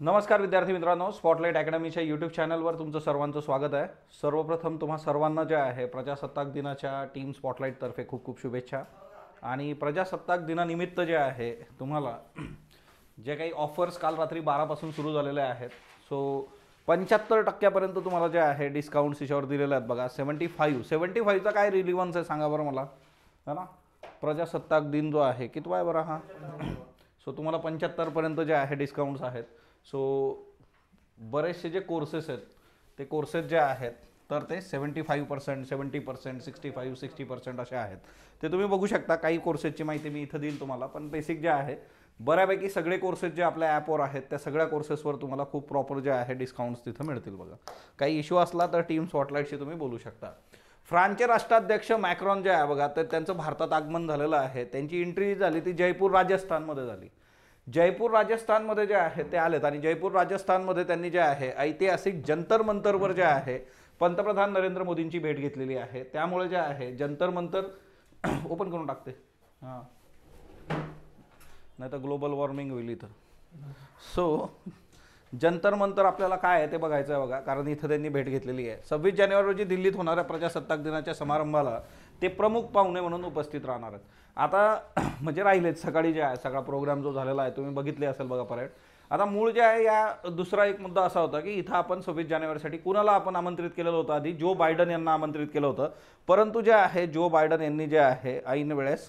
नमस्कार विद्यार्थी मित्रांनो स्पॉटलाईट अकॅडमीच्या यूट्यूब चॅनलवर तुमचं सर्वांचं स्वागत आहे सर्वप्रथम तुम्हा सर्वांना जे आहे प्रजासत्ताक दिनाच्या टीम तर्फे खूप खूप शुभेच्छा आणि प्रजासत्ताक दिनानिमित्त जे आहे तुम्हाला जे काही ऑफर्स काल रात्री बारापासून सुरू झालेले आहेत सो पंच्याहत्तर टक्क्यापर्यंत तुम्हाला जे आहे डिस्काउंट्स याच्यावर दिलेले आहेत बघा सेवन्टी फाईव्ह सेवन्टी फाईव्हचा काय रिलिव्हन्स आहे सांगा बरं मला है ना प्रजासत्ताक दिन जो आहे कितवा आहे बरं हा सो तुम्हाला पंच्याहत्तरपर्यंत जे आहे डिस्काउंट्स आहेत सो बरेचसे जे कोर्सेस आहेत ते कोर्सेस जे आहेत तर ते seventy five percent seventy percent sixty five sixty percent असे आहेत ते तुम्ही बघू शकता काही कोर्सेसची माहिती मी इथं देईल तुम्हाला पण बेसिक जे आहे बऱ्यापैकी सगळे कोर्सेस जे आपल्या ॲपवर आहेत त्या सगळ्या कोर्सेसवर तुम्हाला खूप प्रॉपर जे आहे डिस्काउंट्स तिथं मिळतील बघा काही इश्यू असला तर टीम स्पॉटलाईटशी तुम्ही बोलू शकता फ्रान्सचे राष्ट्राध्यक्ष मॅक्रॉन जे आहे बघा तर त्यांचं भारतात आगमन झालेलं आहे त्यांची एंट्री झाली ती जयपूर राजस्थानमध्ये झाली जयपूर राजस्थानमध्ये जे आहे ते आलेत आणि जयपूर राजस्थानमध्ये त्यांनी जे आहे ऐतिहासिक जंतर मंतरवर जे आहे पंतप्रधान नरेंद्र मोदींची भेट घेतलेली आहे त्यामुळे जे आहे जंतर मंतर ओपन करून टाकते हां नाही तर ग्लोबल वॉर्मिंग होईल इथं सो जंतर मंतर आपल्याला काय आहे ते बघायचं आहे बघा कारण इथं त्यांनी भेट घेतलेली आहे सव्वीस जानेवारी रोजी दिल्लीत होणाऱ्या प्रजासत्ताक दिनाच्या समारंभाला ते प्रमुख पाहुणे म्हणून उपस्थित राहणार आहेत आता म्हणजे राहिलेत सकाळी जे आहे सगळा प्रोग्राम जो झालेला आहे तुम्ही बघितले असेल बघा परेड आता मूळ जे आहे या दुसरा एक मुद्दा असा होता की इथं आपण सव्वीस जानेवारीसाठी कुणाला आपण आमंत्रित केलेलं होतं आधी जो बायडन यांना आमंत्रित केलं होतं परंतु जे आहे जो बायडन यांनी जे आहे ऐन वेळेस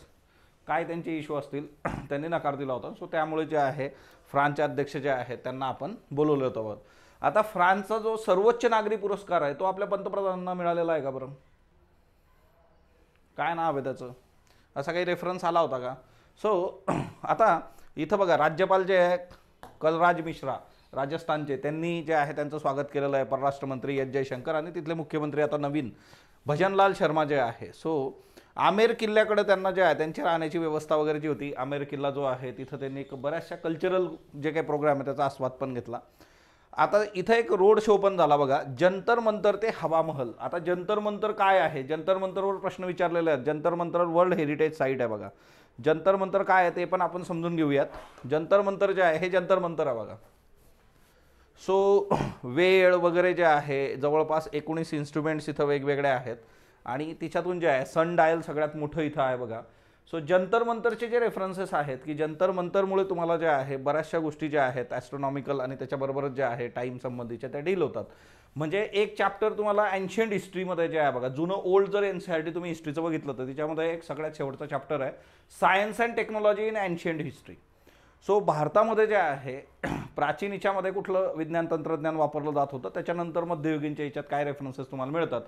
काय त्यांचे इश्यू असतील त्यांनी नकार दिला होता सो त्यामुळे जे आहे फ्रान्सचे अध्यक्ष जे आहेत त्यांना आपण बोलवलं होतं आता फ्रान्सचा जो सर्वोच्च नागरी पुरस्कार आहे तो आपल्या पंतप्रधानांना मिळालेला आहे का बरं काय नाव आहे त्याचं असा काही रेफरन्स आला होता का सो आता इथं बघा राज्यपाल जे आहे कलराज मिश्रा राजस्थानचे त्यांनी जे आहे त्यांचं स्वागत केलेलं आहे परराष्ट्रमंत्री एच एस जयशंकर आणि तिथले मुख्यमंत्री आता नवीन भजनलाल शर्मा जे आहे सो आमेर किल्ल्याकडे त्यांना जे आहे त्यांची राहण्याची व्यवस्था वगैरे जी होती आमेर किल्ला जो आहे तिथं त्यांनी एक बऱ्याचशा कल्चरल जे काही प्रोग्राम आहे त्याचा आस्वाद पण घेतला आता इथं एक रोड शो पण झाला बघा जंतर मंतर ते हवा महल आता जंतर मंतर काय आहे जंतर मंतरवर प्रश्न विचारलेले आहेत Jantar Mantar world heritage site आहे बघा जंतर मंतर काय आहे ते पण आपण समजून घेऊयात जंतर मंतर जे आहे हे जंतर मंतर आहे बघा सो वेळ वगैरे जे आहे जवळपास एकोणीस इन्स्ट्रुमेंट्स इथं वेगवेगळे आहेत आणि तिच्यातून जे आहे सन डायल सगळ्यात मोठं इथं आहे बघा सो जंतर मंतरचे जे रेफरन्सेस आहेत की जंतर मंतरमुळे तुम्हाला जे आहे बऱ्याचशा गोष्टी ज्या आहेत ॲस्ट्रॉनॉमिकल आणि त्याच्याबरोबरच जे आहे टाईम संबंधीच्या त्या डील होतात म्हणजे एक चॅप्टर तुम्हाला एन्शियंट हिस्ट्रीमध्ये जे आहे बघा जुनं ओल्ड जर एन सी आर टी तुम्ही हिस्ट्रीचं बघितलं तर त्याच्यामध्ये एक सगळ्यात शेवटचा चॅप्टर आहे science and technology in ancient history so भारतामध्ये जे आहे प्राचीन याच्यामध्ये कुठलं विज्ञान तंत्रज्ञान वापरलं जात होतं त्याच्यानंतर मध्ययुगींच्या याच्यात काय रेफरन्सेस तुम्हाला मिळतात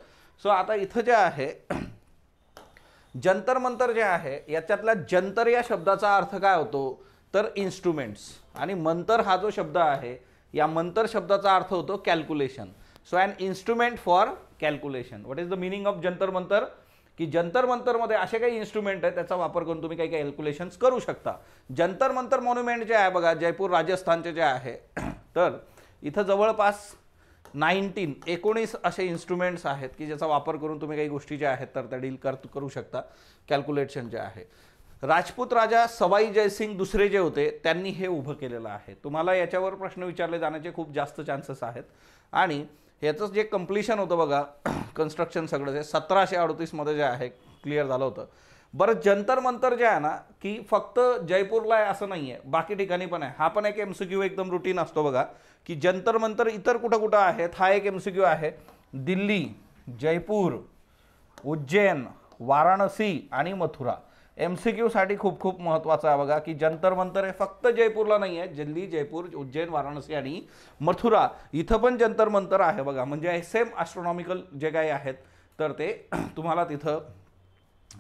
सो आता इथं जे आहे जंतर मंतर जे आहे याच्यातल्या जंतर या शब्दाचा अर्थ काय होतो तर इन्स्ट्रुमेंट्स आणि मंतर हा जो शब्द आहे या मंतर शब्दाचा अर्थ होतो calculation so an instrument for calculation what is the meaning of Jantar Mantar की जंतर मंतरमध्ये असे काही इन्स्ट्रुमेंट आहे त्याचा वापर करून तुम्ही काही काही कॅल्क्युलेशन्स करू शकता जंतर मंतर मॉन्युमेंट जे आहे बघा जयपूर राजस्थानचे जे आहे तर इथं जवळपास नाईन्टीन एकोणीस असे इन्स्ट्रुमेंट्स आहेत की ज्याचा वापर करून तुम्ही काही गोष्टी ज्या आहेत तर त्या डील कर करू शकता कॅल्क्युलेशन जे आहे राजपूत राजा सवाई जयसिंग दुसरे जे होते त्यांनी हे उभं केलेलं आहे तुम्हाला याच्यावर प्रश्न विचारले जाण्याचे खूप जास्त चान्सेस आहेत आणि ह्याचंच जे कम्प्लिशन होतं बघा कन्स्ट्रक्शन सगळं जे सतराशे अडतीसमध्ये जे आहे क्लिअर झालं होतं बरं जंतर मंतर जे आहे ना की फक्त जयपूरला आहे असं नाही आहे बाकी ठिकाणी पण आहे हा पण एक एम सी क्यू एकदम रुटीन असतो बघा की जंतर मंतर इतर कुठं कुठं आहेत हा एक एम सी क्यू आहे दिल्ली जयपूर उज्जैन वाराणसी आणि मथुरा एम सी क्यूसाठी खूप खूप महत्त्वाचं आहे बघा की जंतर मंतर हे फक्त जयपूरला नाही आहे दिल्ली जयपूर उज्जैन वाराणसी आणि मथुरा इथं पण जंतर मंतर आहे बघा म्हणजे सेम ॲस्ट्रॉनॉमिकल जे काही आहेत तर ते तुम्हाला तिथं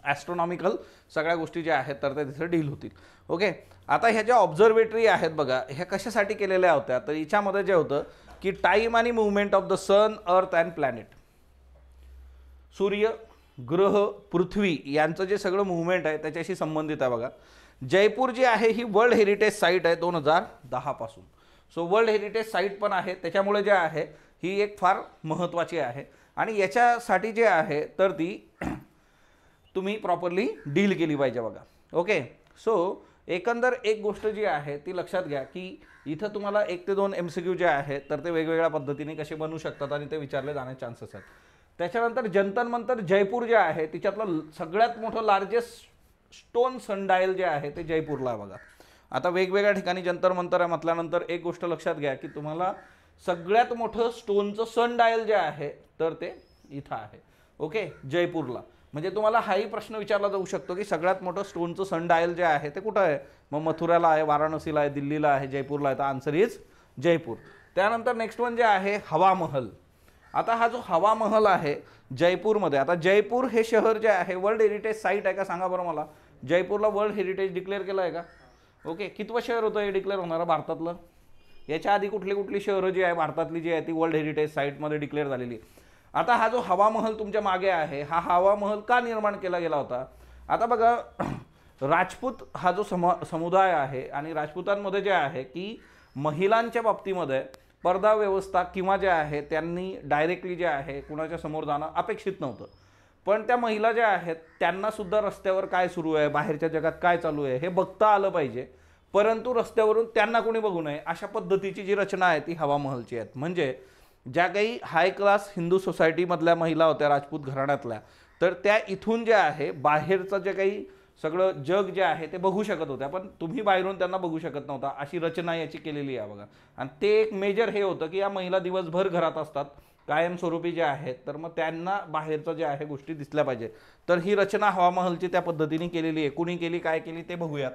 ॲस्ट्रॉनॉमिकल सगळ्या गोष्टी ज्या आहेत तर ते तिथे डील होतील ओके आता ह्या ज्या ऑब्झर्वेटरी आहेत बघा ह्या कशासाठी केलेल्या होत्या तर हिच्यामध्ये जे होतं की टाईम आणि मुवमेंट ऑफ द सन अर्थ अँड प्लॅनेट सूर्य ग्रह पृथ्वी यांचं जे सगळं मुवमेंट आहे त्याच्याशी संबंधित आहे बघा जयपूर जी आहे ही वर्ल्ड हेरिटेज साईट आहे दोन हजार दहापासून सो वर्ल्ड हेरिटेज साईट पण आहे त्याच्यामुळे जे आहे ही एक फार महत्त्वाची आहे आणि याच्यासाठी जे आहे तर ती तुम्ही प्रॉपरली डील केली पाहिजे बघा ओके सो एकंदर एक गोष्ट जी आहे ती लक्षात घ्या की इथं तुम्हाला एक ते दोन एम सी क्यू जे आहे तर ते वेगवेगळ्या पद्धतीने कसे बनू शकतात आणि ते विचारले जाण्याचे चान्सेस आहेत त्याच्यानंतर जंतर मंतर जयपूर जे आहे तिच्यातलं सगळ्यात मोठं लार्जेस्ट स्टोन सनडायल जे आहे ते जयपूरला बघा आता वेगवेगळ्या ठिकाणी जंतर मंतर आहे म्हटल्यानंतर एक गोष्ट लक्षात घ्या की तुम्हाला सगळ्यात मोठं स्टोनचं सनडायल जे आहे तर ते इथं आहे ओके जयपूरला म्हणजे तुम्हाला हाही प्रश्न विचारला जाऊ शकतो की सगळ्यात मोठं स्टोनचं सनडायल जे आहे ते कुठं आहे मग मथुराला आहे वाराणसीला आहे दिल्लीला आहे जयपूरला आहे तर आन्सर इज जयपूर त्यानंतर नेक्स्ट वन जे आहे हवामहल आता हा जो हवा महल आहे जयपूरमध्ये आता जयपूर हे शहर जे आहे वर्ल्ड हेरिटेज साईट आहे का सांगा बरं मला जयपूरला वर्ल्ड हेरिटेज डिक्लेअर केलं आहे का ओके कितवं शहर होतं हे डिक्लेअर होणारं भारतातलं याच्या आधी कुठली कुठली शहरं जी आहे भारतातली जी आहे ती वर्ल्ड हेरिटेज साईटमध्ये डिक्लेअर झालेली आता हा जो हवा महल तुमच्या मागे आहे हा हवा महल का निर्माण केला गेला होता आता बघा राजपूत हा जो समा समुदाय आहे आणि राजपूतांमध्ये जे आहे की महिलांच्या बाबतीमध्ये पर्दा व्यवस्था किंवा ज्या आहे त्यांनी डायरेक्टली जे आहे कुणाच्या समोर जाणं अपेक्षित नव्हतं पण त्या महिला ज्या आहेत त्यांनासुद्धा रस्त्यावर काय सुरू आहे बाहेरच्या जगात काय चालू आहे हे बघता आलं पाहिजे परंतु रस्त्यावरून त्यांना कोणी बघू नये अशा पद्धतीची जी रचना आहे ती हवा महलची आहेत म्हणजे ज्या काही हाय क्लास हिंदू सोसायटीमधल्या महिला होत्या राजपूत घराण्यातल्या तर त्या इथून ज्या आहे बाहेरचं जे काही सगळं जग जे आहे ते बघू शकत होत्या पण तुम्ही बाहेरून त्यांना बघू शकत नव्हता अशी रचना याची केलेली आहे बघा आणि ते एक मेजर हे होतं की या महिला दिवसभर घरात असतात कायमस्वरूपी जे आहेत तर मग त्यांना बाहेरचं जे आहे गोष्टी दिसल्या पाहिजे तर ही रचना हवामहलची त्या पद्धतीने केलेली आहे कुणी केली काय केली ते बघूयात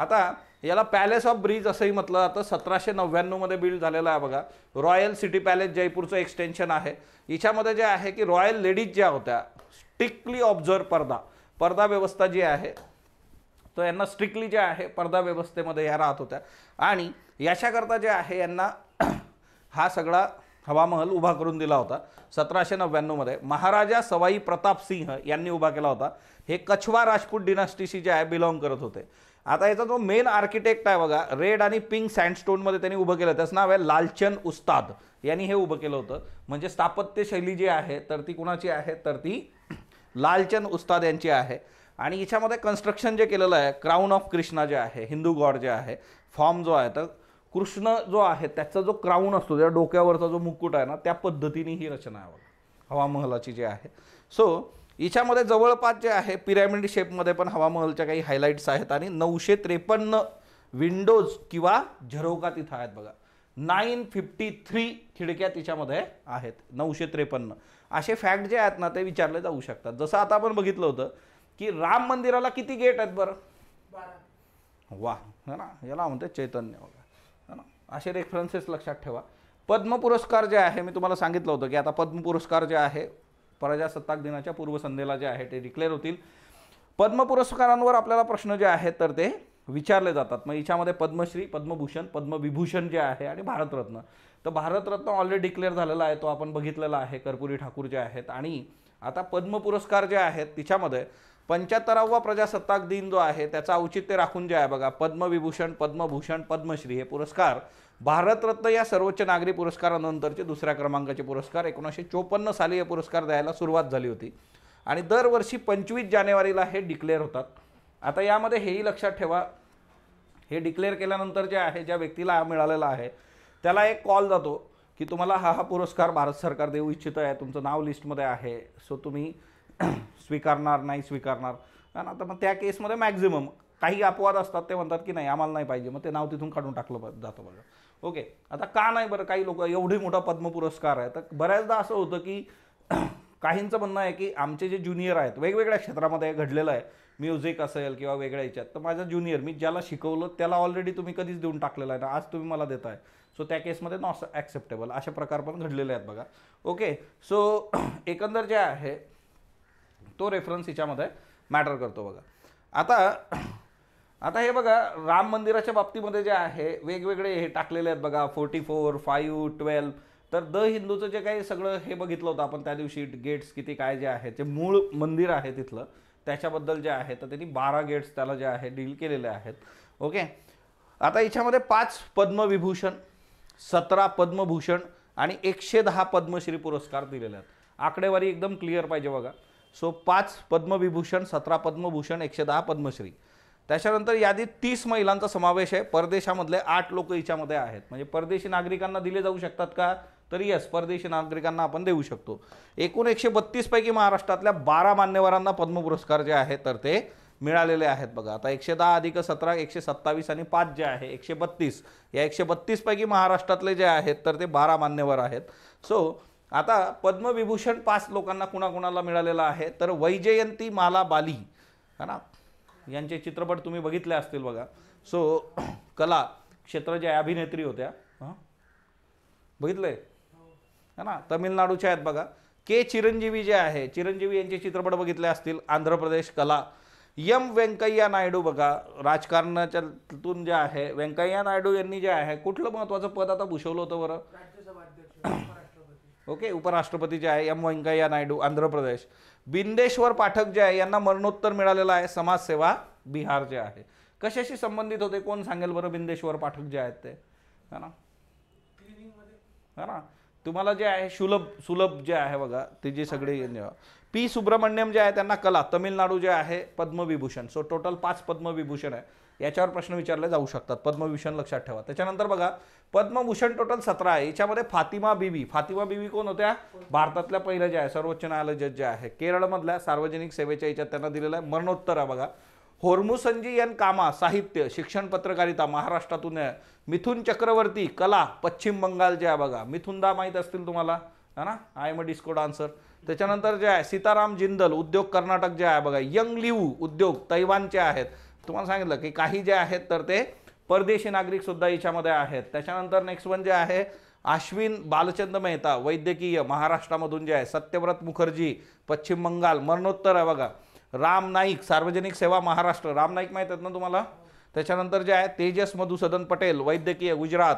आता याला पॅलेस ऑफ ब्रिज असंही म्हटलं जातं सतराशे नव्याण्णवमध्ये बिल्ड झालेलं आहे बघा रॉयल सिटी पॅलेस जयपूरचं एक्सटेन्शन आहे याच्यामध्ये जे आहे की रॉयल लेडीज ज्या होत्या स्ट्रिक्टली ऑब्झर्व पर्दा पर्दा व्यवस्था जी आहे तो यांना स्ट्रिक्टली जे आहे पर्दा व्यवस्थेमध्ये या राहत होत्या आणि याच्याकरता जे आहे यांना हा सगळा हवामहल उभा करून दिला होता सतराशे नव्याण्णवमध्ये महाराजा सवाई प्रताप सिंह यांनी उभा केला होता हे कछवा राजपूत डिनास्टीशी जे आहे बिलॉंग करत होते आता याचा जो मेन आर्किटेक्ट आहे बघा रेड आणि पिंक सँडस्टोनमध्ये त्यांनी उभं केलं त्याचं नाव आहे लालचंद उस्ताद यांनी हे उभं केलं होतं म्हणजे स्थापत्यशैली जी आहे तर ती कुणाची आहे तर ती लालचंद उस्ताद यांची आहे आणि याच्यामध्ये कन्स्ट्रक्शन जे केलेलं आहे क्राऊन ऑफ कृष्णा जे आहे हिंदू गॉड जे आहे फॉर्म जो आहे तर कृष्ण जो आहे त्याचा जो क्राऊन असतो त्या डोक्यावरचा जो मुकुट आहे ना त्या पद्धतीने ही रचना आहे हवामहलाची जी आहे सो याच्यामध्ये जवळपास जे आहे पिरॅमिड शेपमध्ये पण हवा महलच्या काही हायलाईट्स आहेत आणि नऊशे त्रेपन्न विंडोज किंवा झरोका तिथं आहेत बघा नाईन फिफ्टी थ्री खिडक्या तिच्यामध्ये आहेत नऊशे त्रेपन्न असे फॅक्ट जे आहेत ना ते विचारले जाऊ शकतात जसं आता आपण बघितलं होतं की राम मंदिराला किती गेट आहेत बरं वा है ना याला म्हणते चैतन्य वगैरे है ना असे रेफरन्सेस लक्षात ठेवा पद्म पुरस्कार जे आहे मी तुम्हाला सांगितलं होतं की आता पद्म पुरस्कार जे आहे प्रजासत्ताक दिनाच्या पूर्वसंध्येला जे आहे ते डिक्लेअर होतील पद्म पुरस्कारांवर आपल्याला प्रश्न जे आहेत तर ते विचारले जातात मग याच्यामध्ये पद्मश्री पद्मभूषण पद्मविभूषण जे आहे आणि भारतरत्न तर भारतरत्न ऑलरेडी डिक्लेअर झालेला आहे तो आपण बघितलेला आहे कर्पुरी ठाकूर जे आहेत आणि आता पद्म पुरस्कार जे आहेत तिच्यामध्ये पंच्याहत्तरावा प्रजासत्ताक दिन जो आहे त्याचा औचित्य राखून जे आहे बघा पद्मविभूषण पद्मभूषण पद्मश्री हे पुरस्कार भारतरत्न या सर्वोच्च नागरी पुरस्कारानंतरचे दुसऱ्या क्रमांकाचे पुरस्कार एकोणीसशे चोपन्न साली हे पुरस्कार द्यायला सुरुवात झाली होती आणि दरवर्षी पंचवीस जानेवारीला हे डिक्लेअर होतात आता यामध्ये हेही लक्षात ठेवा हे डिक्लेअर केल्यानंतर जे आहे ज्या व्यक्तीला मिळालेलं आहे त्याला एक कॉल जातो की तुम्हाला हा हा पुरस्कार भारत सरकार देऊ इच्छित आहे तुमचं नाव लिस्टमध्ये आहे सो तुम्ही स्वीकारणार नाही स्वीकारणार कारण आता मग त्या केसमध्ये मॅक्झिमम काही अपवाद असतात ते म्हणतात की नाही आम्हाला नाही पाहिजे मग ते नाव तिथून काढून टाकलं जातं बघा ओके आता का नाही बरं काही लोक एवढी मोठा पद्म पुरस्कार आहे तर बऱ्याचदा असं होतं की काहींचं म्हणणं आहे की आमचे जे ज्युनियर आहेत वेगवेगळ्या क्षेत्रामध्ये घडलेलं आहे म्युझिक असेल किंवा वेगळ्या याच्यात तर माझा ज्युनियर मी ज्याला शिकवलं त्याला ऑलरेडी तुम्ही कधीच देऊन टाकलेलं आहे ना आज तुम्ही मला देताय सो त्या केसमध्ये नॉट ॲक्सेप्टेबल अशा प्रकार पण घडलेले आहेत बघा ओके सो एकंदर जे आहे तो रेफरन्स हिच्यामध्ये मॅटर करतो बघा आता आता हे बघा राम मंदिराच्या बाबतीमध्ये जे आहे वेगवेगळे हे टाकलेले आहेत बघा फोर्टी फोर फाईव्ह ट्वेल्व तर द हिंदूचं जे काही सगळं हे बघितलं होतं आपण त्या दिवशी गेट्स किती काय जे आहे जे मूळ मंदिर आहे तिथलं त्याच्याबद्दल जे आहे तर त्यांनी बारा गेट्स त्याला जे आहे डील केलेले आहेत ओके आता याच्यामध्ये पाच पद्मविभूषण सतरा पद्मभूषण आणि एकशे दहा पद्मश्री पुरस्कार दिलेले आहेत आकडेवारी एकदम क्लिअर पाहिजे बघा सो पाच पद्मविभूषण सतरा पद्मभूषण एकशे दहा पद्मश्री त्याच्यानंतर यादीत तीस महिलांचा समावेश आहे परदेशामधले आठ लोक याच्यामध्ये आहेत म्हणजे परदेशी नागरिकांना दिले जाऊ शकतात का तर यस परदेशी नागरिकांना आपण देऊ शकतो एकूण एकशे बत्तीसपैकी महाराष्ट्रातल्या बारा मान्यवरांना पद्म पुरस्कार जे आहेत तर ते मिळालेले आहेत बघा आता एकशे दहा अधिक सतरा एकशे सत्तावीस आणि पाच जे आहे एकशे बत्तीस या एकशे बत्तीसपैकी महाराष्ट्रातले जे आहेत तर ते बारा मान्यवर आहेत सो आता पद्मविभूषण पाच लोकांना कुणाकुणाला मिळालेलं आहे तर वैजयंती माला बाली है ना यांचे चित्रपट तुम्ही बघितले असतील बघा सो कला क्षेत्र ज्या अभिनेत्री होत्या हां बघितलं है ना तमिळनाडूच्या आहेत बघा के चिरंजीवी जे आहे चिरंजीवी यांचे चित्रपट बघितले असतील आंध्र प्रदेश कला यम व्यंकय्या नायडू बघा राजकारणाच्यातून जे आहे व्यंकय्या नायडू यांनी जे आहे कुठलं महत्त्वाचं पद आता भूषवलं होतं बरं ओके उपराष्ट्रपती जे आहे एम व्यंकय्या नायडू आंध्र प्रदेश बिंदेश्वर पाठक जे आहे यांना मरणोत्तर मिळालेलं आहे समाजसेवा बिहार जे आहे कशाशी संबंधित होते कोण सांगेल बरं बिंदेश्वर पाठक जे आहेत ते है ना है ना तुम्हाला जे आहे सुलभ सुलभ जे आहे बघा ते जे सगळे पी सुब्रमण्यम जे आहे त्यांना कला तमिळनाडू जे आहे पद्मविभूषण सो टोटल पाच पद्मविभूषण आहे याच्यावर प्रश्न विचारले जाऊ शकतात पद्मविभूषण लक्षात ठेवा त्याच्यानंतर बघा पद्मभूषण टोटल सतरा आहे याच्यामध्ये फातिमा बीबी फातिमा बीबी कोण होत्या भारतातल्या पहिल्या ज्या आहे सर्वोच्च न्यायालय जज जे आहे केरळमधल्या सार्वजनिक सेवेच्या याच्यात त्यांना दिलेलं आहे मरणोत्तर आहे बघा एन कामा साहित्य शिक्षण पत्रकारिता महाराष्ट्रातून आहे मिथुन चक्रवर्ती कला पश्चिम आहे बघा मिथुनदा माहीत असतील तुम्हाला है ना I am a disco dancer त्याच्यानंतर जे आहे सीताराम जिंदल उद्योग कर्नाटक जे आहे बघा यंग लिवू उद्योग तैवानचे आहेत तुम्हाला सांगितलं की काही जे आहेत तर ते परदेशी नागरिकसुद्धा याच्यामध्ये आहेत त्याच्यानंतर नेक्स्ट वन जे आहे आश्विन बालचंद मेहता वैद्यकीय महाराष्ट्रामधून जे आहे सत्यव्रत मुखर्जी पश्चिम बंगाल मरणोत्तर आहे बघा राम नाईक सार्वजनिक सेवा महाराष्ट्र राम नाईक माहीत आहेत ना तुम्हाला त्याच्यानंतर जे आहे तेजस मधुसदन पटेल वैद्यकीय गुजरात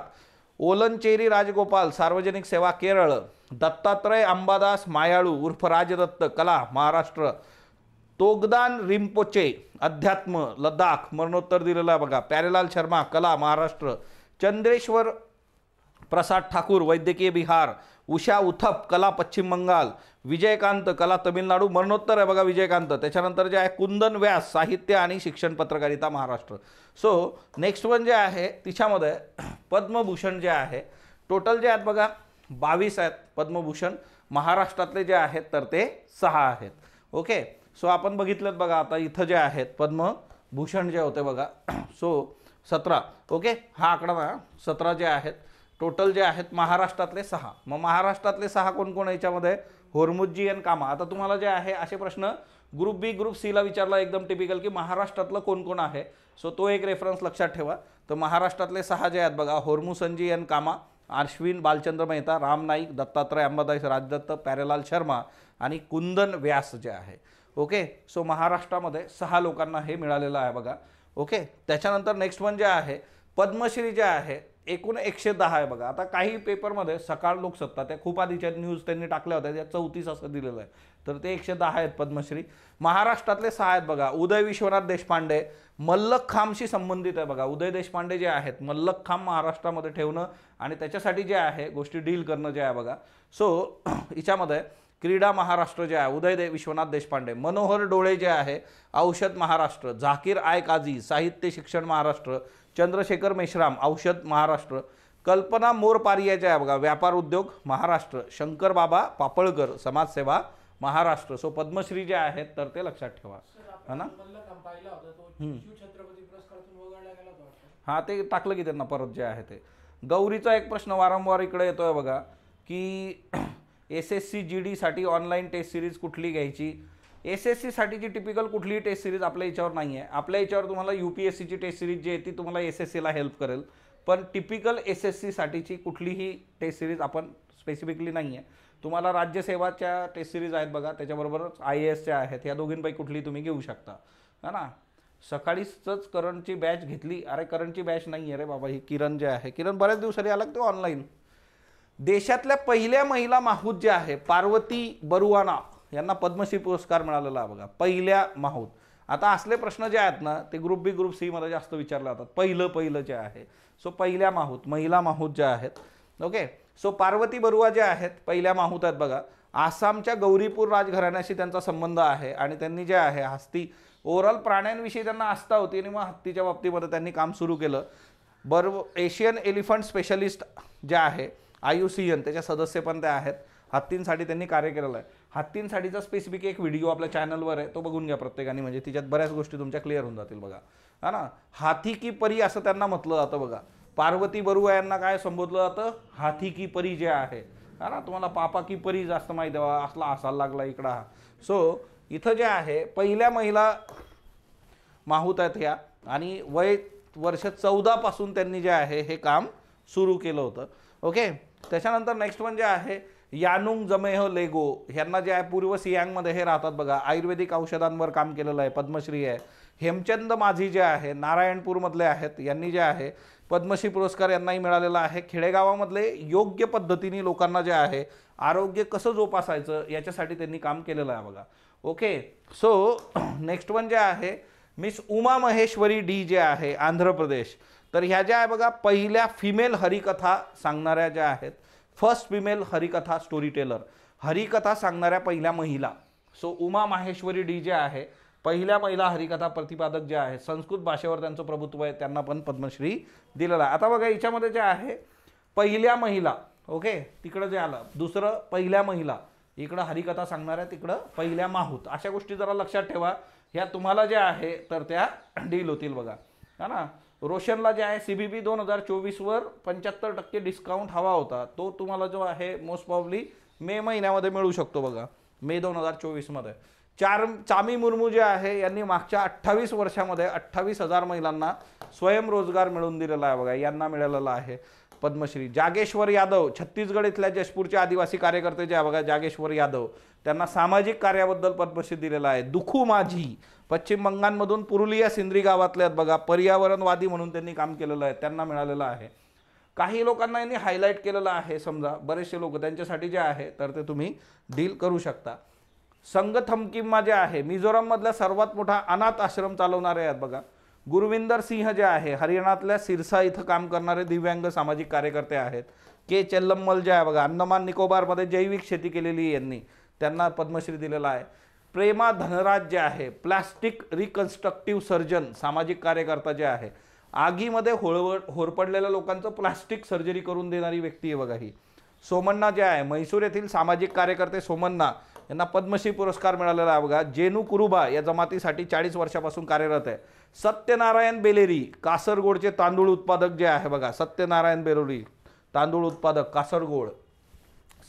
ओलनचेरी राजगोपाल सार्वजनिक सेवा केरळ दत्तात्रय अंबादास मायाळू उर्फ राजदत्त कला महाराष्ट्र तोगदान रिम्पोचे अध्यात्म लडाख मरणोत्तर दिलेलं आहे बघा प्यारेलाल शर्मा कला महाराष्ट्र चंद्रेश्वर प्रसाद ठाकूर वैद्यकीय बिहार उषा उथप कला पश्चिम बंगाल विजयकांत कला तमिळनाडू मरणोत्तर आहे बघा विजयकांत त्याच्यानंतर जे आहे कुंदन व्यास साहित्य आणि शिक्षण पत्रकारिता महाराष्ट्र सो नेक्स्ट वन जे आहे तिच्यामध्ये पद्मभूषण जे आहे टोटल जे आहेत बघा बावीस आहेत पद्मभूषण महाराष्ट्रातले जे आहेत तर ते सहा आहेत ओके सो आपण बघितलं बघा आता इथं जे आहेत पद्मभूषण जे होते बघा सो सतरा ओके हा आकडा ना सतरा जे आहेत टोटल जे आहेत महाराष्ट्रातले सहा मग महाराष्ट्रातले सहा कोण कोण याच्यामध्ये होरमुज्जी एन कामा आता तुम्हाला जे आहे असे प्रश्न ग्रुप बी ग्रुप सीला विचारला एकदम टिपिकल की महाराष्ट्रातलं कोण कोण आहे सो तो एक रेफरन्स लक्षात ठेवा तर महाराष्ट्रातले सहा जे आहेत बघा होरमुसंजी एन कामा अश्विन बालचंद्र मेहता राम नाईक दत्तात्रय अंबादास राजदत्त पॅरेलाल शर्मा आणि कुंदन व्यास जे आहे ओके सो महाराष्ट्रामध्ये सहा लोकांना हे मिळालेलं आहे बघा ओके त्याच्यानंतर नेक्स्ट वन जे आहे पद्मश्री जे आहे एकूण एकशे दहा आहे बघा आता काही पेपरमध्ये सकाळ लोकसत्ता त्या खूप आधीच्या न्यूज त्यांनी टाकल्या होत्या त्या चौतीस असं दिलेलं आहे तर ते एकशे दहा आहेत पद्मश्री महाराष्ट्रातले सहा आहेत बघा उदय विश्वनाथ देशपांडे मल्लक संबंधित आहे बघा उदय देशपांडे जे आहेत मल्लखांब महाराष्ट्रामध्ये ठेवणं आणि त्याच्यासाठी जे आहे गोष्टी डील करणं जे आहे बघा सो हिच्यामध्ये क्रीडा महाराष्ट्र जे आहे उदय दे विश्वनाथ देशपांडे मनोहर डोळे जे आहे औषध महाराष्ट्र झाकीर आय काझी साहित्य शिक्षण महाराष्ट्र चंद्रशेखर मेश्राम औषध महाराष्ट्र कल्पना मोरपारियाच्या आहे बघा व्यापार उद्योग महाराष्ट्र शंकर बाबा पापळकर समाजसेवा महाराष्ट्र सो पद्मश्री जे आहेत तर ते लक्षात ठेवा है ना हां ते टाकलं की त्यांना परत जे आहे ते गौरीचा एक प्रश्न वारंवार इकडे येतोय बघा की एस एस सी जी डीसाठी ऑनलाईन टेस्ट सिरीज कुठली घ्यायची एस एस सीसाठीची टिपिकल कुठलीही टेस्ट सिरीज आपल्या याच्यावर नाही आहे आपल्या याच्यावर तुम्हाला यू पी एस सीची टेस्ट सिरीज जी आहे ती तुम्हाला एस एस सीला हेल्प करेल पण टिपिकल एस एस सीसाठीची कुठलीही टेस्ट सिरीज आपण स्पेसिफिकली नाही आहे तुम्हाला राज्यसेवाच्या टेस्ट सिरीज आहेत बघा त्याच्याबरोबरच आय ए एसच्या आहेत ह्या दोघींपैकी कुठली तुम्ही घेऊ शकता है ना सकाळीच करंटची बॅच घेतली अरे करंटची बॅच नाही आहे रे बाबा ही किरण जे आहे किरण बऱ्याच दिवसांनी आला ते ऑनलाईन देशातल्या पहिल्या महिला माहूत जे आहे पार्वती बरुआना यांना पद्मश्री पुरस्कार मिळालेला बघा पहिल्या माहूत आता असले प्रश्न जे आहेत ना ते ग्रुप बी ग्रुप सीमध्ये जास्त विचारले जातात पहिलं पहिलं जे आहे सो पहिल्या माहूत महिला माहूत ज्या आहेत ओके सो पार्वती बरुआ ज्या आहेत पहिल्या माहूत आहेत बघा आसामच्या गौरीपूर राजघराण्याशी त्यांचा संबंध आहे आणि त्यांनी जे आहे हस्ती ओव्हरऑल प्राण्यांविषयी त्यांना आस्था होती आणि मग हत्तीच्या बाबतीमध्ये त्यांनी काम सुरू केलं बर एशियन एलिफंट स्पेशलिस्ट जे आहे आय सी एन त्याच्या सदस्य पण त्या आहेत हत्तींसाठी त्यांनी कार्य केलेलं आहे हत्तीन साडीचा स्पेसिफिक एक व्हिडिओ आपल्या चॅनलवर आहे तो बघून घ्या प्रत्येकाने म्हणजे तिच्यात बऱ्याच गोष्टी तुमच्या क्लिअर होऊन जातील बघा हा ना हाथी की परी असं त्यांना म्हटलं जातं बघा पार्वती बरुआ यांना काय संबोधलं जातं हाथी की परी जे आहे हा ना तुम्हाला पापा की परी जास्त माहिती आहे असला असायला लागला इकडं हा सो इथं जे आहे पहिल्या महिला माहूत आहेत ह्या आणि वय वर्ष पासून त्यांनी जे आहे हे काम सुरू केलं होतं ओके त्याच्यानंतर नेक्स्ट वन जे आहे यानुंग जमेह हो लेगो ह्यांना जे आहे पूर्व सियांगमध्ये हे राहतात बघा आयुर्वेदिक औषधांवर काम केलेलं आहे पद्मश्री आहे हेमचंद माझी जे आहे नारायणपूरमधले आहेत यांनी जे आहे पद्मश्री पुरस्कार यांनाही मिळालेला आहे खेडेगावामधले योग्य पद्धतीने लोकांना जे आहे आरोग्य कसं जोपासायचं याच्यासाठी त्यांनी काम केलेलं आहे बघा ओके सो नेक्स्ट वन जे आहे miss Uma Maheshwari D J आहे आंध्र प्रदेश तर ह्या ज्या आहे बघा पहिल्या फिमेल हरिकथा सांगणाऱ्या ज्या आहेत first female harikatha story teller हरिकथा सांगणाऱ्या पहिल्या महिला so Uma Maheshwari D J आहे पहिल्या महिला हरिकथा प्रतिपादक जे आहे संस्कृत भाषेवर त्यांचं प्रभुत्व आहे त्यांना पण पद्मश्री दिलेला आहे आता बघा याच्यामध्ये जे आहे पहिल्या महिला ओके तिकडं जे आलं दुसरं पहिल्या महिला इकडं हरिकथा सांगणाऱ्या तिकडं पहिल्या माहूत अशा गोष्टी जरा लक्षात ठेवा ह्या तुम्हाला ज्या आहे तर त्या डील होतील बघा हा ना रोशनला जे आहे सी बी बी दोन हजार चोवीसवर पंच्याहत्तर टक्के डिस्काउंट हवा होता तो तुम्हाला जो आहे मोस्ट प्रॉब्ली मे महिन्यामध्ये मिळू शकतो बघा मे दोन हजार चोवीसमध्ये चार चामी मुर्मू जे आहे यांनी मागच्या अठ्ठावीस वर्षामध्ये अठ्ठावीस हजार महिलांना स्वयंरोजगार मिळवून दिलेला आहे बघा यांना मिळालेला आहे पद्मश्री जागेश्वर यादव छत्तीसगड इथल्या जशपूरचे आदिवासी कार्यकर्ते जे आहे बघा जागेश्वर यादव त्यांना सामाजिक कार्याबद्दल पद्मश्री दिलेला आहे दुखू माझी पश्चिम बंगालमधून पुरुलिया सिंद्री गावातले आहेत बघा पर्यावरणवादी म्हणून त्यांनी काम केलेलं आहे त्यांना मिळालेलं आहे काही लोकांना यांनी हायलाईट केलेलं आहे समजा बरेचसे लोक त्यांच्यासाठी जे आहे तर ते तुम्ही डील करू शकता संघ थमकिम्मा जे आहे मिझोराममधला सर्वात मोठा अनाथ आश्रम चालवणारे आहेत बघा गुरविंदर सिंह जे आहे हरियाणातल्या सिरसा इथं काम करणारे दिव्यांग सामाजिक कार्यकर्ते आहेत के चेल्लम्मल जे आहे बघा अंदमान निकोबारमध्ये जैविक शेती केलेली यांनी त्यांना पद्मश्री दिलेला आहे प्रेमा धनराज जे आहे प्लॅस्टिक रिकन्स्ट्रक्टिव्ह सर्जन सामाजिक कार्यकर्ता जे आहे आगीमध्ये होळवळ होरपडलेल्या लोकांचं प्लास्टिक सर्जरी करून देणारी व्यक्ती आहे बघा ही सोमन्ना जे आहे म्हैसूर येथील सामाजिक कार्यकर्ते सोमन्ना यांना पद्मश्री पुरस्कार मिळालेला आहे बघा जेनू कुरुबा या जमातीसाठी चाळीस वर्षापासून कार्यरत आहे सत्यनारायण बेलेरी कासरगोडचे तांदूळ उत्पादक जे आहे बघा सत्यनारायण बेलोरी तांदूळ उत्पादक कासरगोड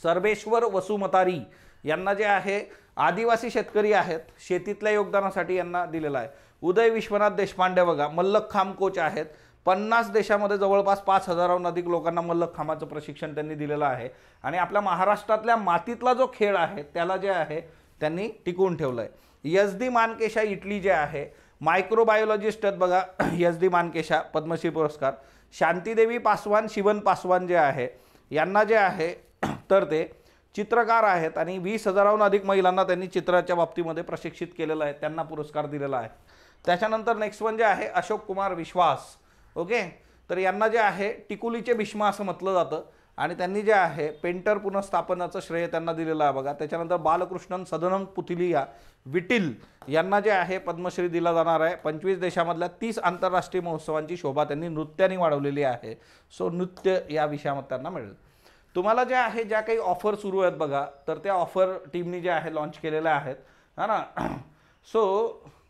सर्वेश्वर वसुमतारी यांना जे आहे आदिवासी शेतकरी आहेत शेतीतल्या योगदानासाठी यांना दिलेला आहे उदय विश्वनाथ देशपांडे बघा मल्लखांब कोच आहेत पन्नास देशामध्ये जवळपास पाच हजाराहून अधिक लोकांना मल्लखांबाचं प्रशिक्षण त्यांनी दिलेलं आहे आणि आपल्या महाराष्ट्रातल्या मातीतला जो खेळ आहे त्याला जे आहे त्यांनी टिकवून ठेवलं आहे यस डी मानकेशा इटली जे आहे मायक्रोबायोलॉजिस्ट आहेत बघा यस डी मानकेशा पद्मश्री पुरस्कार शांतीदेवी पासवान शिवन पासवान जे आहे यांना जे आहे तर ते चित्रकार आहेत आणि वीस हजाराहून अधिक महिलांना त्यांनी चित्राच्या बाबतीमध्ये प्रशिक्षित केलेलं आहे त्यांना पुरस्कार दिलेला आहे त्याच्यानंतर नेक्स्ट वन जे आहे अशोक कुमार विश्वास ओके तर यांना जे आहे टिकुलीचे भीष्म असं म्हटलं जातं आणि त्यांनी जे आहे पेंटर पुनर्स्थापनाचं श्रेय त्यांना दिलेलं आहे बघा त्याच्यानंतर बालकृष्णन सदनम पुथिलिया विटिल यांना जे आहे पद्मश्री दिला जाणार आहे पंचवीस देशामधल्या तीस आंतरराष्ट्रीय महोत्सवांची शोभा त्यांनी नृत्याने वाढवलेली आहे सो नृत्य या विषयामध्ये त्यांना मिळेल तुम्हाला ज्या आहे ज्या काही ऑफर सुरू आहेत बघा तर त्या ऑफर टीमनी ज्या आहे लॉन्च केलेल्या आहेत हा ना सो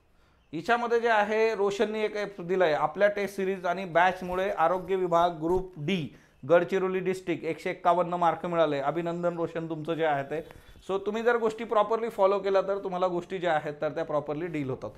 हिच्यामध्ये जे आहे रोशननी एक दिलं आहे आपल्या टेस्ट सिरीज आणि बॅचमुळे आरोग्य विभाग ग्रुप डी गडचिरोली डिस्ट्रिक्ट एकशे एक्कावन्न मार्क मिळाले अभिनंदन रोशन तुमचं जे आहे ते सो तुम्ही जर गोष्टी प्रॉपरली फॉलो केला तर तुम्हाला गोष्टी ज्या आहेत तर त्या प्रॉपरली डील होतात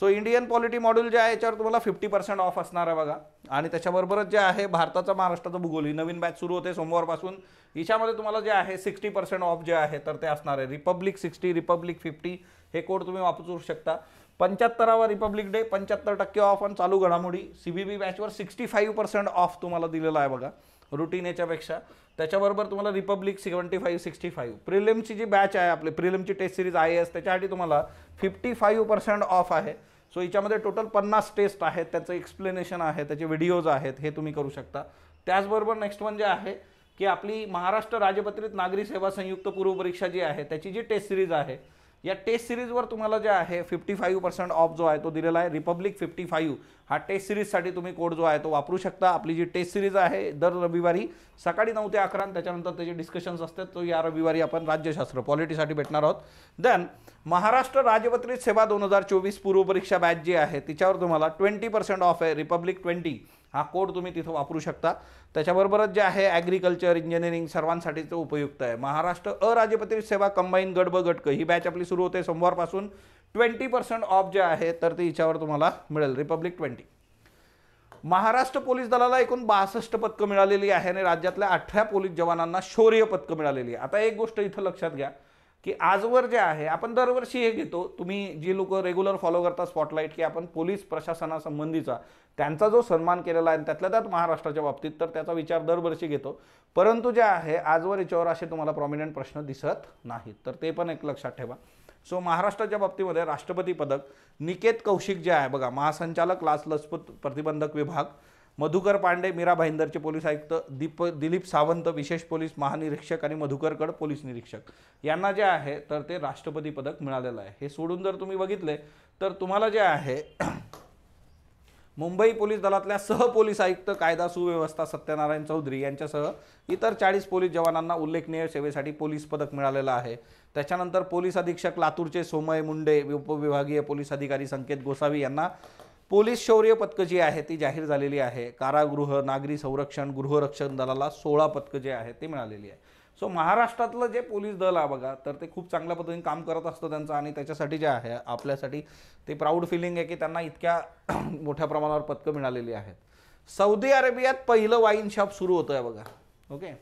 सो इंडियन पॉलिटी मॉड्यूल जे आहे याच्यावर तुम्हाला फिफ्टी पर्सेंट ऑफ असणार आहे बघा आणि त्याच्याबरोबरच जे आहे भारताचा महाराष्ट्राचा भूगोल ही नवीन बॅच सुरू होते सोमवारपासून हिच्यामध्ये तुम्हाला जे आहे सिक्स्टी पर्सेंट ऑफ जे आहे तर ते असणार आहे रिपब्लिक सिक्स्टी रिपब्लिक फिफ्टी हे कोड तुम्ही वापरू शकता पंच्याहत्तरावा रिपब्लिक डे पंच्याहत्तर टक्के ऑफ आणि चालू घडामोडी सी बी बी बॅचवर सिक्स्टी फाईव्ह पर्सेंट ऑफ तुम्हाला दिलेला आहे बघा रुटीन याच्यापेक्षा त्याच्याबरोबर तुम्हाला republic seventy five sixty five प्रिलिमची जी बॅच आहे आपली प्रिलिमची टेस्ट सिरीज आय एस त्याच्यासाठी तुम्हाला फिफ्टी फाईव्ह पर्सेंट ऑफ आहे सो याच्यामध्ये टोटल पन्नास टेस्ट आहेत त्याचं एक्सप्लेनेशन आहे त्याचे व्हिडिओज आहेत हे तुम्ही करू शकता त्याचबरोबर नेक्स्ट म्हणजे आहे की आपली महाराष्ट्र राजपत्रित नागरी सेवा संयुक्त पूर्व परीक्षा जी आहे त्याची जी टेस्ट सिरीज आहे या टेस्ट सिरीजवर तुम्हाला जे आहे फिफ्टी फाईव्ह पर्सेंट ऑफ जो आहे तो दिलेला आहे रिपब्लिक फिफ्टी फाईव्ह हा टेस्ट सिरीजसाठी तुम्ही कोड जो आहे तो वापरू शकता आपली जी टेस्ट सिरीज आहे दर रविवारी सकाळी नऊ ते अकरा त्याच्यानंतर त्याचे डिस्कशन्स असतात तो या रविवारी आपण राज्यशास्त्र पॉलिटीसाठी भेटणार आहोत देन महाराष्ट्र राजपत्रित सेवा दोन हजार चोवीस पूर्वपरीक्षा बॅच जी आहे तिच्यावर तुम्हाला ट्वेंटी पर्सेंट ऑफ आहे रिपब्लिक ट्वेंटी हा कोड तुम्ही तिथं वापरू शकता त्याच्याबरोबरच जे आहे ॲग्रिकल्चर इंजिनिअरिंग सर्वांसाठी तो उपयुक्त आहे महाराष्ट्र अराजपत्रित सेवा कंबाईन गडब गटक ही बॅच आपली सुरू होते सोमवारपासून ट्वेंटी पर्सेंट ऑफ जे आहे तर ते हिच्यावर तुम्हाला मिळेल रिपब्लिक ट्वेंटी महाराष्ट्र पोलीस दलाला एकूण बासष्ट पदकं मिळालेली आहे आणि राज्यातल्या अठरा पोलीस जवानांना शौर्य पदकं मिळालेली आहे आता एक गोष्ट इथं लक्षात घ्या की आजवर जे आहे आपण दरवर्षी हे घेतो तुम्ही जी लोक रेग्युलर फॉलो करता स्पॉटलाईट की आपण पोलीस प्रशासनासंबंधीचा त्यांचा जो सन्मान केलेला आहे त्यातल्या त्यात महाराष्ट्राच्या बाबतीत तर त्याचा विचार दरवर्षी घेतो परंतु जे आहे आजवर याच्यावर असे तुम्हाला प्रॉमिनंट प्रश्न दिसत नाहीत तर ते पण एक लक्षात ठेवा सो महाराष्ट्राच्या बाबतीमध्ये राष्ट्रपती पदक निकेत कौशिक जे आहे बघा महासंचालक लाच लचपत प्रतिबंधक विभाग मधुकर पांडे मीरा भाईंदरचे पोलीस आयुक्त दीप दिलीप सावंत विशेष पोलीस महानिरीक्षक आणि मधुकरकड पोलीस निरीक्षक यांना जे आहे तर ते राष्ट्रपती पदक मिळालेलं आहे हे सोडून जर तुम्ही बघितले तर तुम्हाला जे आहे मुंबई पोलीस दलातल्या सह पोलीस आयुक्त कायदा सुव्यवस्था सत्यनारायण चौधरी यांच्यासह इतर चाळीस पोलीस जवानांना उल्लेखनीय सेवेसाठी पोलीस पदक मिळालेलं आहे त्याच्यानंतर पोलीस अधीक्षक लातूरचे सोमय मुंडे उपविभागीय पोलीस अधिकारी संकेत गोसावी यांना पोलीस शौर्य पदकं जी आहे ती जाहीर झालेली आहे कारागृह नागरी संरक्षण गृहरक्षण दलाला सोळा पदकं जे आहे ते मिळालेली आहे सो महाराष्ट्रातलं जे पोलीस दल आहे बघा तर ते खूप चांगल्या पद्धतीने काम करत असतं त्यांचं आणि त्याच्यासाठी जे आहे आपल्यासाठी ते प्राऊड फिलिंग आहे की त्यांना इतक्या मोठ्या प्रमाणावर पदकं मिळालेली आहेत सौदी अरेबियात पहिलं वाईन शॉप सुरू होतं आहे बघा ओके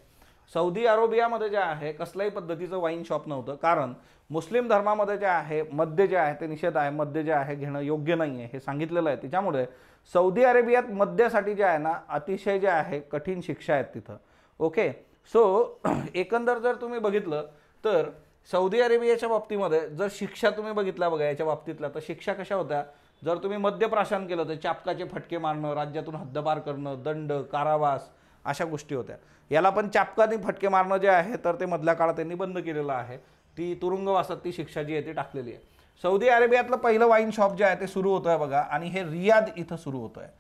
सौदी अरेबियामध्ये जे आहे कसल्याही पद्धतीचं वाईन शॉप नव्हतं कारण मुस्लिम धर्मामध्ये जे आहे मद्य जे आहे ते निषेध आहे मद्य जे आहे घेणं योग्य नाही आहे हे सांगितलेलं आहे त्याच्यामुळे सौदी अरेबियात मद्यासाठी जे आहे ना अतिशय जे आहे कठीण शिक्षा आहेत तिथं ओके सो एकंदर जर तुम्ही बघितलं तर सौदी अरेबियाच्या बाबतीमध्ये जर शिक्षा तुम्ही बघितल्या बघा याच्या बाबतीतल्या तर शिक्षा कशा होत्या जर तुम्ही मद्यप्राशन केलं तर चापकाचे फटके मारणं राज्यातून हद्दपार करणं दंड कारावास अशा गोष्टी होत्या याला पण चापकाने फटके मारणं जे आहे तर ते मधल्या काळात त्यांनी बंद केलेलं आहे ती तुरुंगवासात ती शिक्षा जी आहे ती टाकलेली आहे सौदी अरेबियातलं पहिलं वाईन शॉप जे आहे ते सुरू होतं आहे बघा आणि हे रियाद इथं सुरू होतं आहे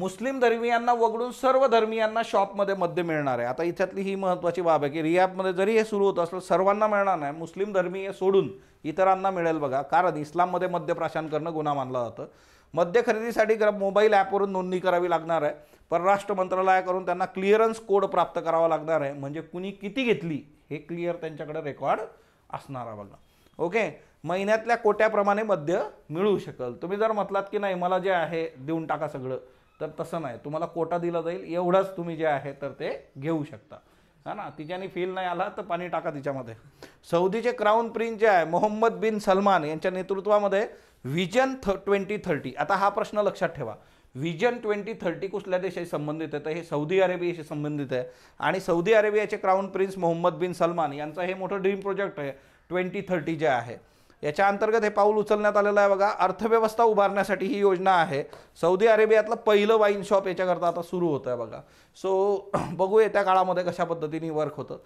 मुस्लिम धर्मियांना वगळून सर्व धर्मियांना शॉपमध्ये मद्य मिळणार आहे आता इथ्यातली ही महत्त्वाची बाब आहे की रियाबमध्ये जरी हे सुरू होत असलं सर्वांना मिळणार नाही मुस्लिम धर्मीय सोडून इतरांना मिळेल बघा कारण इस्लाममध्ये मद्य प्राशन करणं गुन्हा मानला जातं मद्य खरेदीसाठी मोबाईल ॲपवरून नोंदणी करावी लागणार आहे परराष्ट्र मंत्रालयाकडून त्यांना क्लिअरन्स कोड प्राप्त करावा लागणार आहे म्हणजे कुणी किती घेतली हे क्लिअर त्यांच्याकडे रेकॉर्ड असणार आहे बघा ओके महिन्यातल्या कोट्याप्रमाणे मद्य मिळू शकेल तुम्ही जर म्हटलात की नाही मला जे आहे देऊन टाका सगळं तर तसं नाही तुम्हाला कोटा दिला जाईल एवढंच तुम्ही जे आहे तर ते घेऊ शकता हा ना तिच्याने फील नाही आला तर पाणी टाका तिच्यामध्ये सौदीचे क्राऊन प्रिन्स जे आहे मोहम्मद बिन सलमान यांच्या नेतृत्वामध्ये विजन थ ट्वेंटी थर्टी आता हा प्रश्न लक्षात ठेवा विजन ट्वेंटी थर्टी कुठल्या देशाशी संबंधित आहे तर हे सौदी अरेबियाशी संबंधित आहे आणि सौदी अरेबियाचे crown prince Mohammed bin Salman यांचं हे मोठं ड्रीम प्रोजेक्ट आहे ट्वेंटी थर्टी जे आहे याच्या अंतर्गत हे पाऊल उचलण्यात आलेलं आहे बघा अर्थव्यवस्था उभारण्यासाठी ही योजना आहे सौदी अरेबियातलं पहिलं वाईन शॉप याच्याकरता आता सुरू होतं आहे बघा सो बघू येत्या काळामध्ये कशा पद्धतीने वर्क होतं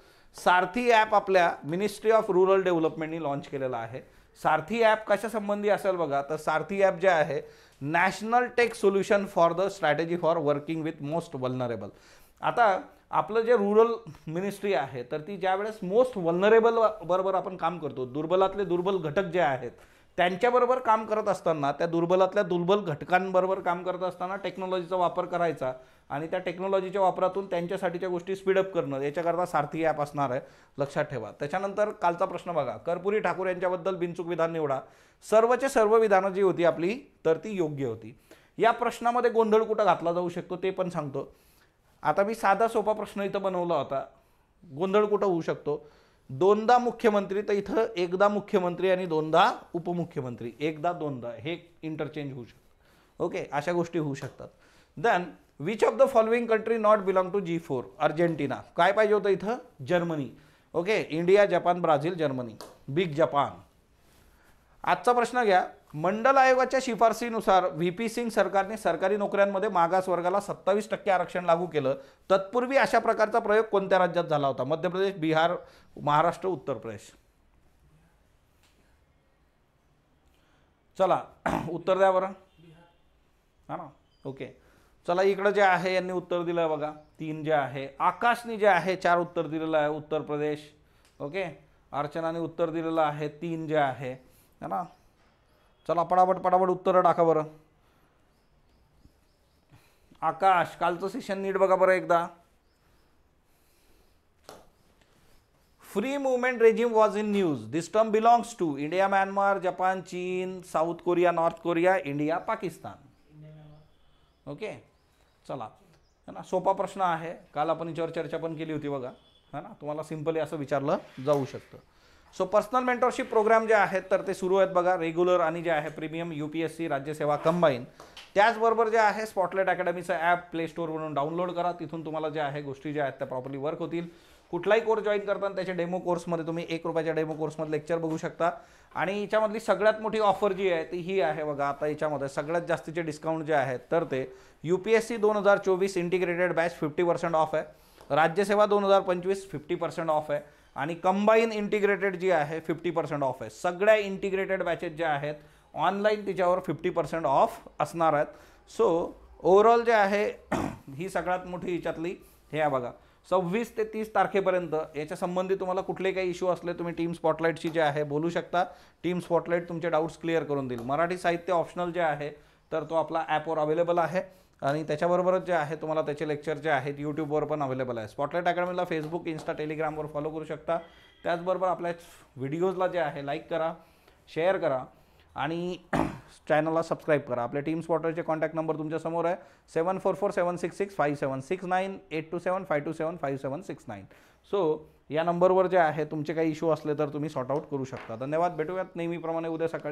सारथी ॲप आपल्या मिनिस्ट्री ऑफ रुरल डेव्हलपमेंटनी लॉन्च केलेलं आहे सारथी ॲप कशा संबंधी असेल बघा तर सारथी ॲप जे आहे national tech solution for the strategy for working with most vulnerable आता आपलं जे रुरल मिनिस्ट्री आहे तर ती ज्यावेळेस मोस्ट वल्नरेबल बरोबर आपण काम करतो दुर्बलातले दुर्बल घटक जे आहेत त्यांच्याबरोबर काम करत असताना त्या दुर्बलातल्या दुर्बल घटकांबरोबर काम करत असताना टेक्नॉलॉजीचा वापर करायचा आणि त्या टेक्नॉलॉजीच्या वापरातून त्यांच्यासाठीच्या गोष्टी स्पीडअप करणं याच्याकरता सारथी ॲप असणार आहे लक्षात ठेवा त्याच्यानंतर कालचा प्रश्न बघा कर्पुरी ठाकूर यांच्याबद्दल बिनचूक विधान निवडा सर्वचे सर्व विधानं जी होती आपली तर ती योग्य होती या प्रश्नामध्ये गोंधळ कुठं घातला जाऊ शकतो ते पण सांगतो आता मी साधा सोपा प्रश्न इथं बनवला होता गोंधळ कुठं होऊ शकतो दोनदा मुख्यमंत्री तर इथं एकदा मुख्यमंत्री आणि दोनदा उपमुख्यमंत्री एकदा दोनदा हे इंटरचेंज होऊ शकतं ओके अशा गोष्टी होऊ शकतात then which of the following country not belong to G four Argentina काय पाहिजे होतं इथं Germany okay India Japan Brazil Germany बिग जपान आजचा प्रश्न घ्या मंडल आयोगाच्या शिफारसीनुसार व्ही पी सिंग सरकारने सरकारी नोकऱ्यांमध्ये मागास वर्गाला सत्तावीस टक्के आरक्षण लागू केलं तत्पूर्वी अशा प्रकारचा प्रयोग कोणत्या राज्यात झाला होता मध्य प्रदेश बिहार महाराष्ट्र उत्तर प्रदेश चला उत्तर द्या बरं हा ना ओके चला इकडं जे आहे यांनी उत्तर दिलं बघा तीन जे आहे आकाशनी जे आहे चार उत्तर दिलेलं आहे उत्तर प्रदेश ओके अर्चनाने उत्तर दिलेलं आहे तीन जे आहे है ना चला पटापट पटापट उत्तर टाका बरं आकाश कालचं सेशन नीट बघा बरं एकदा free movement regime was in news this term belongs to India Myanmar Japan चीन South Korea North Korea India Pakistan okay चला है ना सोपा प्रश्न आहे काल आपण याच्यावर चर्चा पण केली होती बघा है ना तुम्हाला सिम्पली असं विचारलं जाऊ शकतं सो पर्सनल मेंटरशिप प्रोग्राम जे आहेत तर ते सुरू आहेत बघा रेग्युलर आणि जे आहे premium U P S C राज्यसेवा कंबाईन त्याचबरोबर जे आहे स्पॉटलाईट अकॅडमीचं ॲप प्ले स्टोरवरून डाउनलोड करा तिथून तुम्हाला जे आहे गोष्टी ज्या आहेत त्या प्रॉपरली वर्क होतील कुठलाही कोर्स जॉईन करताना त्याच्या डेमो कोर्समध्ये तुम्ही एक रुपयाच्या डेमो कोर्समध्ये लेक्चर बघू शकता आणि याच्यामधली सगळ्यात मोठी ऑफर जी आहे ती ही आहे बघा आता याच्यामध्ये सगळ्यात जास्तीचे डिस्काउंट जे आहेत तर ते यू पी एस सी दोन हजार चोवीस integrated batch fifty percent off आहे राज्यसेवा दोन हजार पंचवीस फिफ्टी पर्सेंट ऑफ आहे आणि कंबाईन इंटिग्रेटेड जी आहे फिफ्टी पर्सेंट ऑफ आहे सगळ्या इंटिग्रेटेड बॅचेस जे आहेत ऑनलाईन तिच्यावर फिफ्टी पर्सेंट ऑफ असणार आहेत सो ओवरऑल जे आहे ही सगळ्यात मोठी याच्यातली हे आहे बघा सव्वीस ते तीस तारखेपर्यंत याच्या संबंधी तुम्हाला कुठले काही इश्यू असले तुम्ही टीम स्पॉटलाईटशी जे आहे बोलू शकता टीम स्पॉटलाईट तुमचे डाऊट्स क्लिअर करून देईल मराठी साहित्य ऑप्शनल जे आहे तर तो आपला ॲपवर अवेलेबल आहे आणि त्याच्याबरोबरच जे आहे तुम्हाला त्याचे लेक्चर जे आहेत यूट्यूबवर पण अवेलेबल आहे स्पॉटलाईट अकॅडमीला फेसबुक इंस्टा टेलिग्रामवर फॉलो करू शकता त्याचबरोबर आपल्या व्हिडिओजला जे आहे लाईक करा शेअर करा आणि चॅनलला सबस्क्राईब करा आपल्या टीम स्पॉटरचे कॉन्टॅक्ट नंबर तुमच्यासमोर आहे seven four four seven six six five seven six nine eight two seven five two seven five seven six nine so या नंबरवर जे आहे तुमचे काही इश्यू असले तर तुम्ही सॉर्ट आऊट करू शकता धन्यवाद भेटूयात नेहमीप्रमाणे उद्या सकाळी